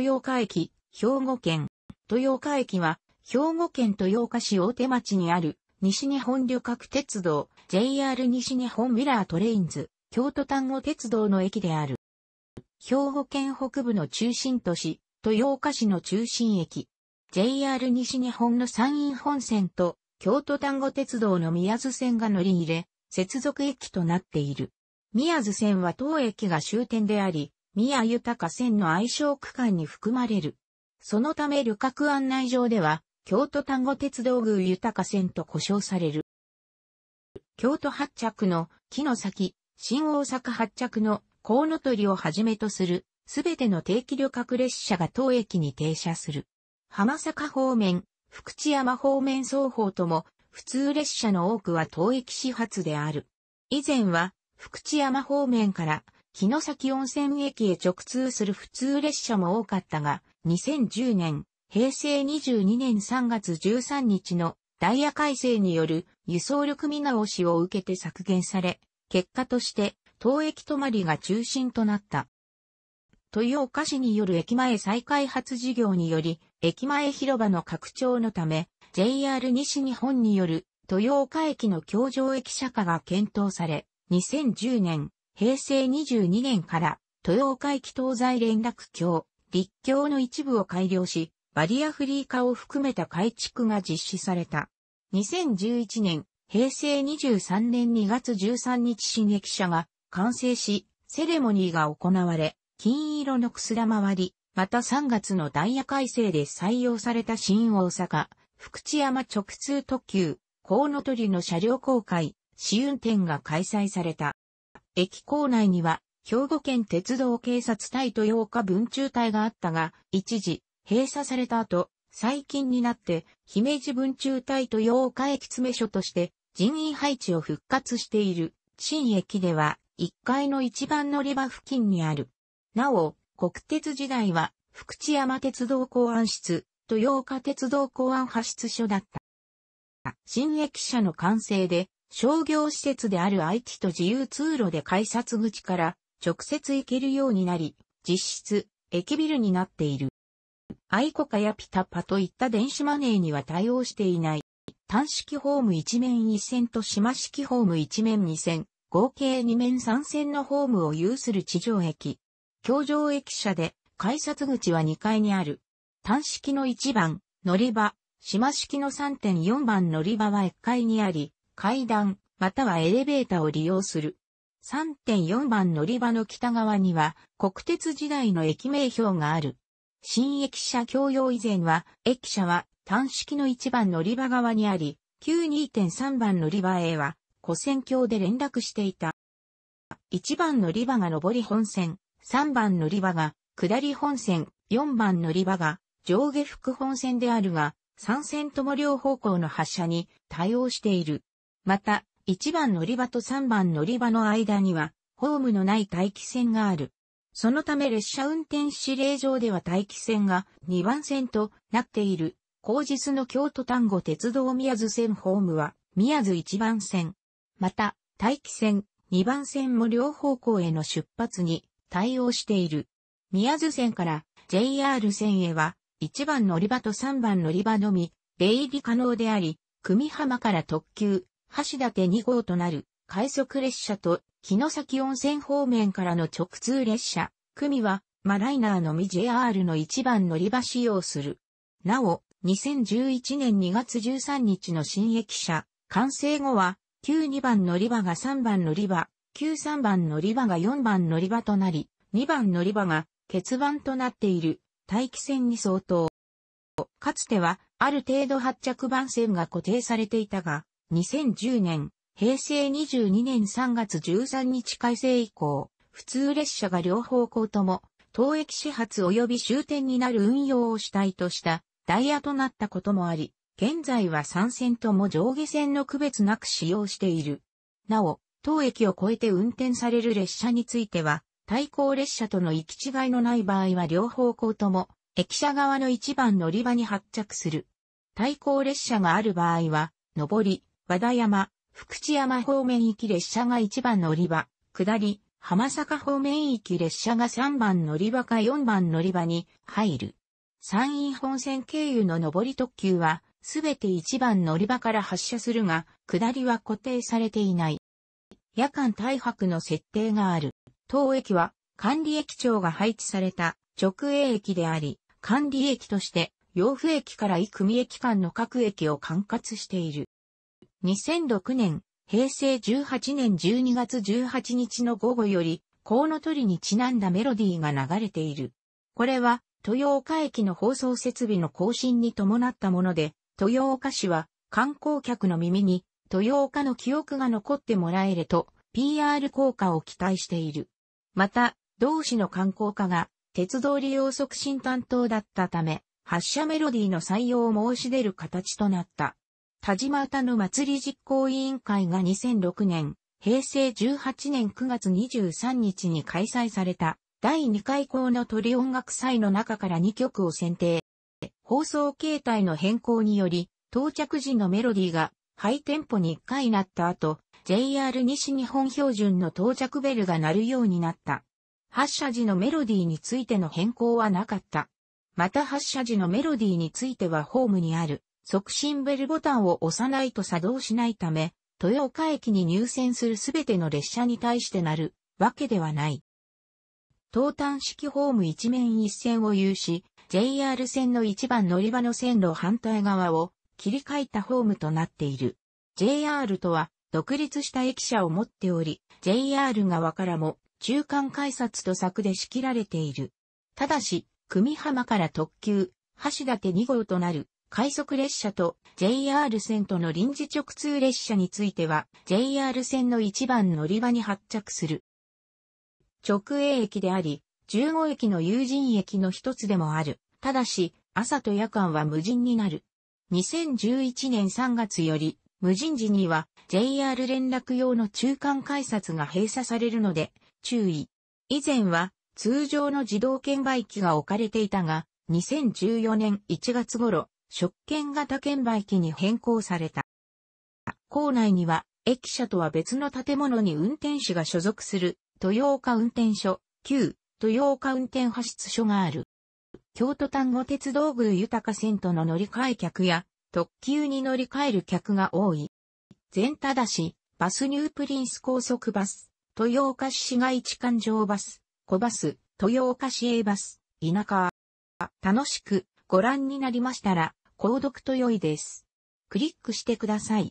豊岡駅、兵庫県。豊岡駅は、兵庫県豊岡市大手町にある、西日本旅客鉄道、JR 西日本ミラートレインズ、京都丹後鉄道の駅である。兵庫県北部の中心都市、豊岡市の中心駅。JR 西日本の山陰本線と、京都丹後鉄道の宮津線が乗り入れ、接続駅となっている。宮津線は当駅が終点であり、宮豊線の愛称区間に含まれる。そのため旅客案内上では、京都丹後鉄道宮豊線と呼称される。京都発着の木の先、新大阪発着のコウノトリをはじめとする、すべての定期旅客列車が当駅に停車する。浜坂方面、福知山方面双方とも、普通列車の多くは当駅始発である。以前は、福知山方面からの崎温泉駅へ直通する普通列車も多かったが、2010年、平成22年3月13日のダイヤ改正による輸送力見直しを受けて削減され、結果として当駅止まりが中心となった。豊岡市による駅前再開発事業により、駅前広場の拡張のため、JR 西日本による豊岡駅の橋上駅舎化が検討され、2010年、平成22年から豊岡駅東西連絡橋、立橋の一部を改良し、バリアフリー化を含めた改築が実施された。2011年、平成23年2月13日新駅舎が完成し、セレモニーが行われ、金色のくすら回り、また3月のダイヤ改正で採用された新大阪、福知山直通特急、コウノトリの車両公開、試運転が開催された。駅構内には、兵庫県鉄道警察隊と豊日分中隊があったが、一時、閉鎖された後、最近になって、姫路分中隊と豊日駅詰め所として、人員配置を復活している、新駅では、1階の一番乗り場付近にある。なお、国鉄時代は、福知山鉄道公安室、豊岡鉄道公安派出所だった。新駅舎の完成で、商業施設である愛知と自由通路で改札口から直接行けるようになり、実質、駅ビルになっている。アイコカやピタパといった電子マネーには対応していない。単式ホーム1面1線と島式ホーム1面2線、合計2面3線のホームを有する地上駅。京上駅舎で、改札口は2階にある。単式の1番、乗り場、島式の3.4番乗り場は1階にあり、階段、またはエレベーターを利用する。3.4番乗り場の北側には国鉄時代の駅名標がある。新駅舎共用以前は、駅舎は単式の1番乗り場側にあり、9 2.3番乗り場へは、古線橋で連絡していた。1番乗り場が上り本線、3番乗り場が下り本線、4番乗り場が上下副本線であるが、3線とも両方向の発車に対応している。また、1番乗り場と3番乗り場の間には、ホームのない待機線がある。そのため列車運転指令上では待機線が2番線となっている、後日の京都丹後鉄道宮津線ホームは、宮津1番線。また、待機線2番線も両方向への出発に対応している。宮津線から JR 線へは、1番乗り場と3番乗り場のみ、出入り可能であり、組浜から特急、橋立2号となる快速列車と木の先温泉方面からの直通列車、組は、マライナーのみ JR の一番乗り場使用する。なお、2011年2月13日の新駅舎、完成後は、旧2番乗り場が3番乗り場、旧3番乗り場が4番乗り場となり、2番乗り場が欠番となっている待機線に相当。かつては、ある程度発着番線が固定されていたが、2010年、平成22年3月13日改正以降、普通列車が両方向とも、当駅始発及び終点になる運用を主体としたダイヤとなったこともあり、現在は3線とも上下線の区別なく使用している。なお、当駅を越えて運転される列車については、対向列車との行き違いのない場合は両方向とも、駅舎側の一番乗り場に発着する。対向列車がある場合は、上り、和田山、福知山方面行き列車が1番乗り場、下り、浜坂方面行き列車が3番乗り場か4番乗り場に入る。山陰本線経由の上り特急は、すべて1番乗り場から発車するが、下りは固定されていない。夜間大白の設定がある。当駅は、管理駅長が配置された直営駅であり、管理駅として、洋父駅から幾組駅間の各駅を管轄している。2006年、平成18年12月18日の午後より、コウノトリにちなんだメロディーが流れている。これは、豊岡駅の放送設備の更新に伴ったもので、豊岡市は観光客の耳に豊岡の記憶が残ってもらえると PR 効果を期待している。また、同市の観光課が鉄道利用促進担当だったため、発車メロディーの採用を申し出る形となった。田島田の祭り実行委員会が2006年、平成18年9月23日に開催された第2回校の鳥音楽祭の中から2曲を選定。放送形態の変更により、到着時のメロディーがハイテンポに1回なった後、JR 西日本標準の到着ベルが鳴るようになった。発射時のメロディーについての変更はなかった。また発射時のメロディーについてはホームにある促進ベルボタンを押さないと作動しないため、豊岡駅に入線するすべての列車に対してなるわけではない。東端式ホーム一面一線を有し、JR 線の一番乗り場の線路反対側を切り替えたホームとなっている。JR とは独立した駅舎を持っており、JR 側からも中間改札と柵で仕切られている。ただし、組浜から特急、橋立2号となる快速列車と JR 線との臨時直通列車については JR 線の一番乗り場に発着する。直営駅であり、15駅の有人駅の一つでもある。ただし、朝と夜間は無人になる。2011年3月より、無人時には JR 連絡用の中間改札が閉鎖されるので、注意。以前は通常の自動券売機が置かれていたが、2014年1月頃、職権型券売機に変更された。校内には、駅舎とは別の建物に運転士が所属する、豊岡運転所、旧、豊岡運転派出所がある。京都丹後鉄道宮豊線との乗り換え客や、特急に乗り換える客が多い。全ただし、バスニュープリンス高速バス、豊岡市市街地環状バス、小バス、豊岡市営バス、田舎。楽しくご覧になりましたら、購読と良いです。クリックしてください。